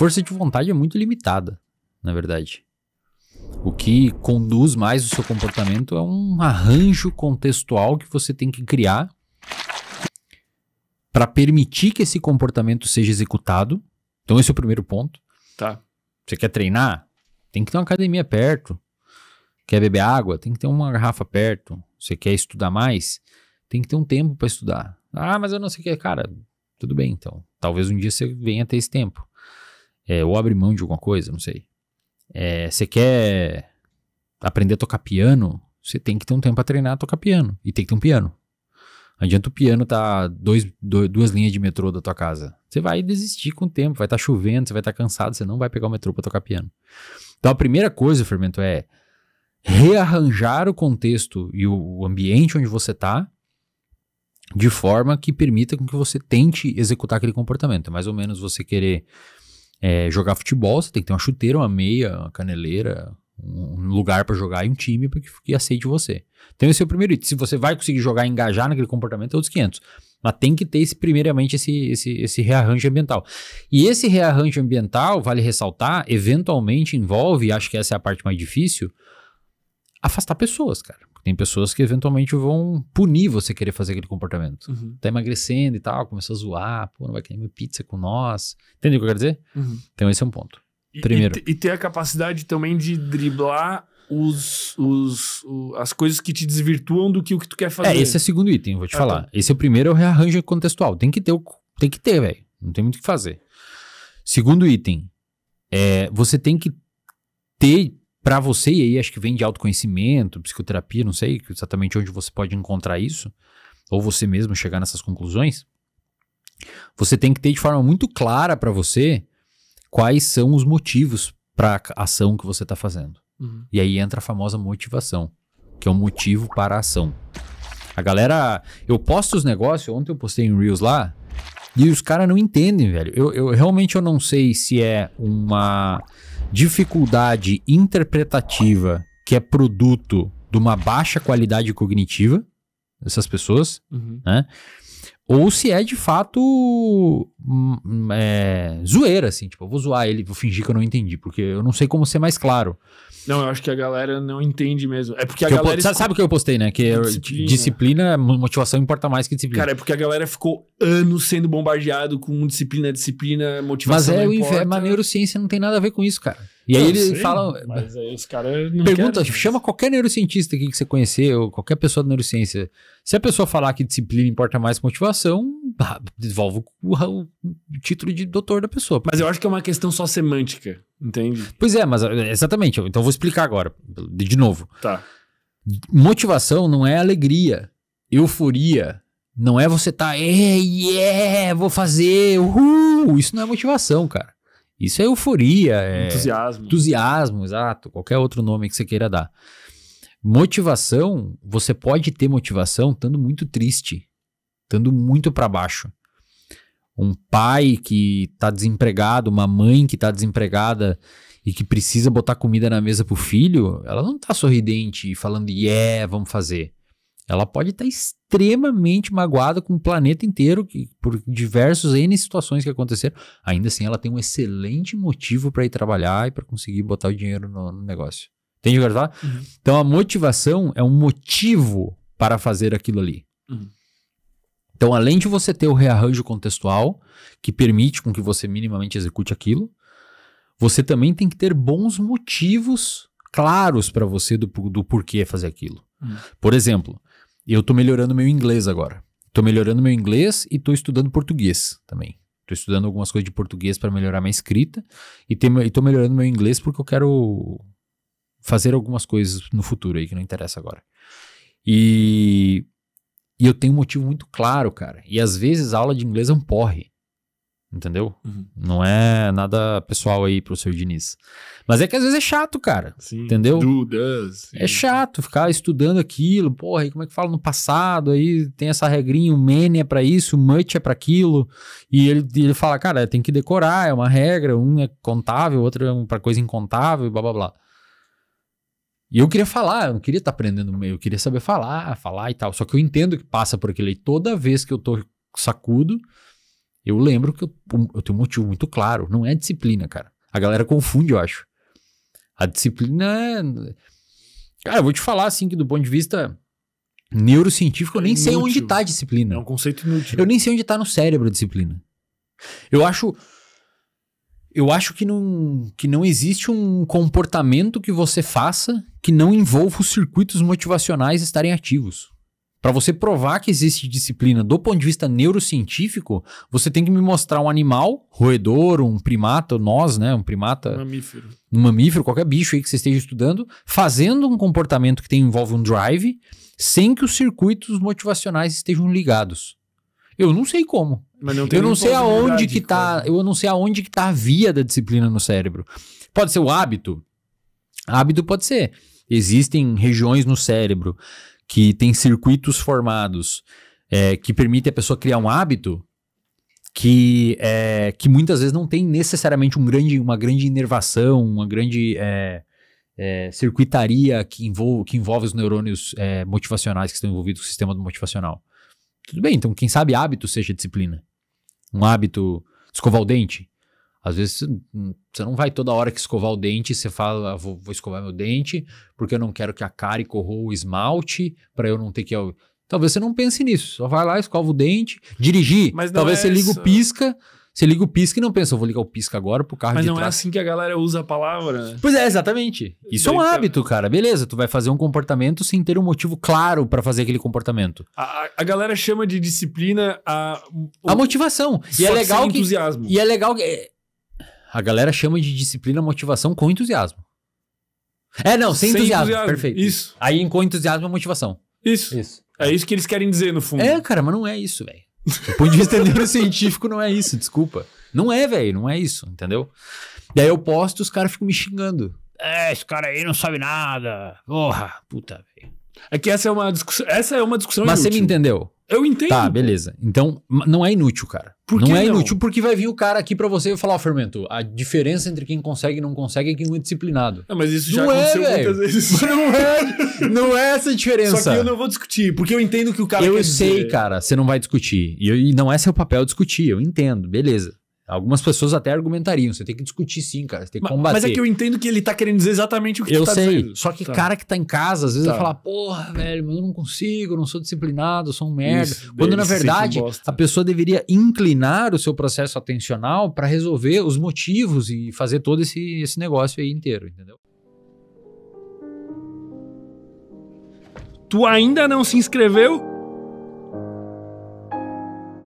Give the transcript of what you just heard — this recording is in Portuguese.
força de vontade é muito limitada, na verdade. O que conduz mais o seu comportamento é um arranjo contextual que você tem que criar para permitir que esse comportamento seja executado. Então, esse é o primeiro ponto. Tá. Você quer treinar? Tem que ter uma academia perto. Quer beber água? Tem que ter uma garrafa perto. Você quer estudar mais? Tem que ter um tempo para estudar. Ah, mas eu não sei o que. É. Cara, tudo bem, então. Talvez um dia você venha ter esse tempo. É, ou abre mão de alguma coisa, não sei. É, você é, quer aprender a tocar piano? Você tem que ter um tempo para treinar a tocar piano. E tem que ter um piano. Não adianta o piano tá dois, dois, duas linhas de metrô da tua casa. Você vai desistir com o tempo, vai estar tá chovendo, você vai estar tá cansado, você não vai pegar o metrô para tocar piano. Então a primeira coisa, Fermento, é rearranjar o contexto e o ambiente onde você está de forma que permita que você tente executar aquele comportamento. É mais ou menos você querer é, jogar futebol, você tem que ter uma chuteira, uma meia, uma caneleira, um lugar para jogar e um time que, que aceite você. Então esse é o primeiro item. Se você vai conseguir jogar e engajar naquele comportamento, é outros 500. Mas tem que ter, esse, primeiramente, esse, esse, esse rearranjo ambiental. E esse rearranjo ambiental, vale ressaltar, eventualmente envolve, acho que essa é a parte mais difícil, afastar pessoas, cara tem pessoas que eventualmente vão punir você querer fazer aquele comportamento. Uhum. Tá emagrecendo e tal, começou a zoar, pô, não vai querer me pizza com nós. Entendeu o que eu quero dizer? Uhum. Então esse é um ponto. Primeiro. E, e, e ter a capacidade também de driblar os, os, o, as coisas que te desvirtuam do que o que tu quer fazer. É, esse é o segundo item, vou te ah, tá. falar. Tá. Esse é o primeiro, é o rearranjo contextual. Tem que ter, tem que ter, velho. Não tem muito o que fazer. Segundo item, é, você tem que ter para você, e aí acho que vem de autoconhecimento, psicoterapia, não sei exatamente onde você pode encontrar isso, ou você mesmo chegar nessas conclusões, você tem que ter de forma muito clara para você quais são os motivos para a ação que você está fazendo. Uhum. E aí entra a famosa motivação, que é o um motivo para a ação. A galera, eu posto os negócios, ontem eu postei em Reels lá, e os caras não entendem, velho. Eu, eu realmente eu não sei se é uma dificuldade interpretativa que é produto de uma baixa qualidade cognitiva dessas pessoas, uhum. né? Ou se é de fato hum, hum, é, zoeira, assim, tipo, eu vou zoar ele, vou fingir que eu não entendi, porque eu não sei como ser mais claro. Não, eu acho que a galera não entende mesmo. É porque a que galera. Po... Sabe, sabe o que eu postei, né? Que é disciplina. disciplina, motivação importa mais que disciplina. Cara, é porque a galera ficou anos sendo bombardeado com disciplina, disciplina, motivação. Mas é, o inverno, é a neurociência não tem nada a ver com isso, cara. E aí ah, ele falam, fala. Mas aí os caras Pergunta, querem, chama qualquer neurocientista aqui que você conheceu, ou qualquer pessoa da neurociência. Se a pessoa falar que disciplina importa mais que motivação, ah, desenvolve o, o, o, título de doutor da pessoa. Mas eu acho que é uma questão só semântica, entende? Pois é, mas eh, exatamente. Então eu vou explicar agora, de novo. Tá. Motivação não é alegria, euforia. Não é você tá, é, yeah, vou fazer, uhul. Isso não é motivação, cara. Isso é euforia, é entusiasmo. Entusiasmo, exato, qualquer outro nome que você queira dar. Motivação, você pode ter motivação estando muito triste, estando muito para baixo. Um pai que está desempregado, uma mãe que está desempregada e que precisa botar comida na mesa pro filho, ela não está sorridente e falando, yeah, vamos fazer. Ela pode estar tá extremamente magoada com o planeta inteiro, que, por diversos N situações que aconteceram. Ainda assim, ela tem um excelente motivo para ir trabalhar e para conseguir botar o dinheiro no, no negócio. Entende o que eu Uhum. Então, a motivação é um motivo para fazer aquilo ali. Uhum. Então, além de você ter o rearranjo contextual, que permite com que você minimamente execute aquilo, você também tem que ter bons motivos claros para você do, do porquê fazer aquilo. Uhum. Por exemplo, eu tô melhorando meu inglês agora. Tô melhorando meu inglês e tô estudando português também. Tô estudando algumas coisas de português para melhorar minha escrita e, tem, e tô melhorando meu inglês porque eu quero fazer algumas coisas no futuro aí que não interessa agora. E, e eu tenho um motivo muito claro, cara. E às vezes a aula de inglês é um porre. Entendeu? Uhum. Não é nada pessoal aí pro seu Diniz. Mas é que às vezes é chato, cara. Sim, entendeu? Dudas. É chato ficar estudando aquilo. Porra, aí como é que fala no passado? Aí tem essa regrinha, o mene é pra isso, o much é pra aquilo. E ele, ele fala, cara, tem que decorar, é uma regra. Um é contável, outro é pra coisa incontável e blá blá blá. E eu queria falar, eu não queria estar tá aprendendo meio, eu queria saber falar, falar e tal. Só que eu entendo que passa por aquilo. aí. toda vez que eu tô sacudo, eu lembro que eu, eu tenho um motivo muito claro. Não é disciplina, cara. A galera confunde, eu acho. A disciplina é. Cara, eu vou te falar assim que do ponto de vista neurocientífico, eu nem sei onde está a disciplina. É um conceito inútil. Eu nem sei onde está no cérebro a disciplina. Eu acho. Eu acho que não, que não existe um comportamento que você faça que não envolva os circuitos motivacionais estarem ativos. Para você provar que existe disciplina do ponto de vista neurocientífico, você tem que me mostrar um animal, roedor, um primata, nós, né? Um primata. Mamífero. Um mamífero, qualquer bicho aí que você esteja estudando, fazendo um comportamento que tem, envolve um drive, sem que os circuitos motivacionais estejam ligados. Eu não sei como. Mas não tem eu não sei aonde que tá. Eu não sei aonde que tá a via da disciplina no cérebro. Pode ser o hábito? Hábito pode ser. Existem regiões no cérebro que tem circuitos formados é, que permite a pessoa criar um hábito que, é, que muitas vezes não tem necessariamente um grande, uma grande inervação, uma grande é, é circuitaria que envolve, que envolve os neurônios é, motivacionais que estão envolvidos com o sistema motivacional. Tudo bem, então quem sabe hábito seja disciplina. Um hábito, escovar o dente, às vezes hum, você não vai toda hora que escovar o dente, você fala, ah, vou, vou, escovar meu dente, porque eu não quero que a cara corroa o esmalte, para eu não ter que. Talvez você não pense nisso, só vai lá, escova o dente, dirigir. Talvez é você liga o pisca. Você liga o pisca e não pensa, vou ligar o pisca agora pro carro Mas de não é trás. é assim que a galera usa a palavra, Pois é, exatamente. Isso é um então- hábito, cara. Beleza, tu vai fazer um comportamento sem ter um motivo claro para fazer aquele comportamento. A, a, galera chama de disciplina a... O, a motivação. E é legal que... entusiasmo. E é legal que... Eh, a galera chama de disciplina motivação com entusiasmo. É, não, sem, sem entusiasmo, entusiasmo, Perfeito. Isso. Aí com entusiasmo é motivação. Isso. Isso. É isso que eles querem dizer, no fundo. É, cara, mas não é isso, velho. Do ponto de vista neurocientífico, não é isso, desculpa. Não é, velho, não é isso, entendeu? Daí eu posto e os caras ficam me xingando. É, esse cara aí não sabe nada. Porra, puta, velho. É que essa é uma discussão. Essa é uma discussão. Mas inútil. você me entendeu? Eu entendo. Tá, beleza. Então, não é inútil, cara. Por não é não? inútil porque vai vir o cara aqui para você e falar, ó, oh, Fermento, a diferença entre quem consegue e não consegue é quem é disciplinado. Não, é, mas isso já não é, aconteceu é, muitas vezes. Mas não é, não é essa diferença. Só que eu não vou discutir, porque eu entendo que o cara Eu sei, dizer. cara, você não vai discutir. E, eu, e não é seu papel discutir, eu entendo, beleza. Algumas pessoas até argumentariam, você tem que discutir sim, cara, você tem que mas, combater. Mas é que eu entendo que ele tá querendo dizer exatamente o que eu tá sei, dizendo. Só que tá. cara que tá em casa, às vezes tá. vai falar, porra, velho, mas eu não consigo, não sou disciplinado, eu sou um merda. Isso, Quando na é verdade a pessoa deveria inclinar o seu processo atencional para resolver os motivos e fazer todo esse, esse negócio aí inteiro, entendeu? Tu ainda não se inscreveu?